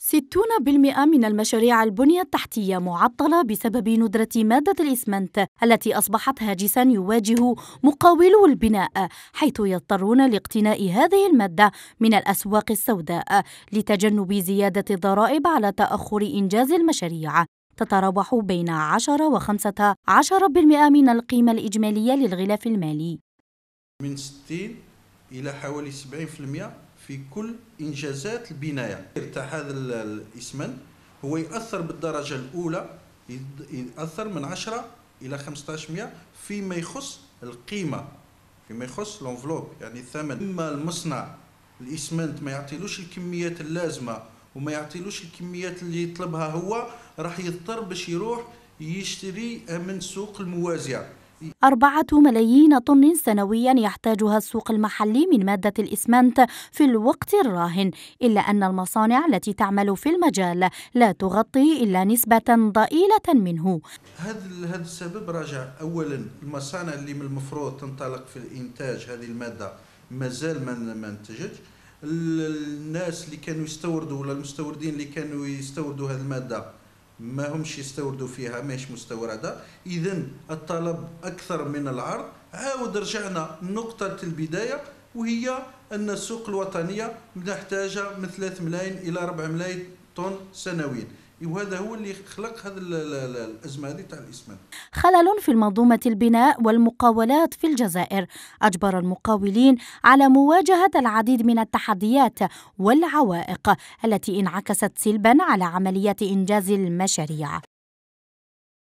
60% من المشاريع البنية التحتية معطلة بسبب ندرة مادة الإسمنت التي أصبحت هاجسا يواجه مقاولو البناء حيث يضطرون لاقتناء هذه المادة من الأسواق السوداء لتجنب زيادة الضرائب على تأخر إنجاز المشاريع تتراوح بين 10 و 15% من القيمة الإجمالية للغلاف المالي من 60 الى حوالي 70% في كل انجازات البنايه تاع هذا الاسمنت هو ياثر بالدرجه الاولى ياثر من 10 الى 15% فيما يخص القيمه فيما يخص لونفلوب يعني الثمن اما المصنع الاسمنت ما يعطيلوش الكميات اللازمه وما يعطيلوش الكميات اللي يطلبها هو راح يضطر باش يروح يشتري من السوق الموازيه أربعة ملايين طن سنويا يحتاجها السوق المحلي من مادة الإسمنت في الوقت الراهن إلا أن المصانع التي تعمل في المجال لا تغطي إلا نسبة ضئيلة منه هذا هذا السبب راجع أولا المصانع اللي من المفروض تنطلق في الإنتاج هذه المادة مازال ما انتجتش الناس اللي كانوا يستوردوا ولا المستوردين اللي كانوا يستوردوا هذه المادة ما همش يستوردوا فيها ماهيش مستورده اذا الطلب اكثر من العرض عاود رجعنا نقطه البدايه وهي ان السوق الوطنيه محتاجه من 3 ملايين الى 4 ملايين طن سنويا وهذا هو اللي خلق هذا الازمه هذه تاع الاسمنت. خلل في المنظومه البناء والمقاولات في الجزائر اجبر المقاولين على مواجهه العديد من التحديات والعوائق التي انعكست سلبا على عمليه انجاز المشاريع.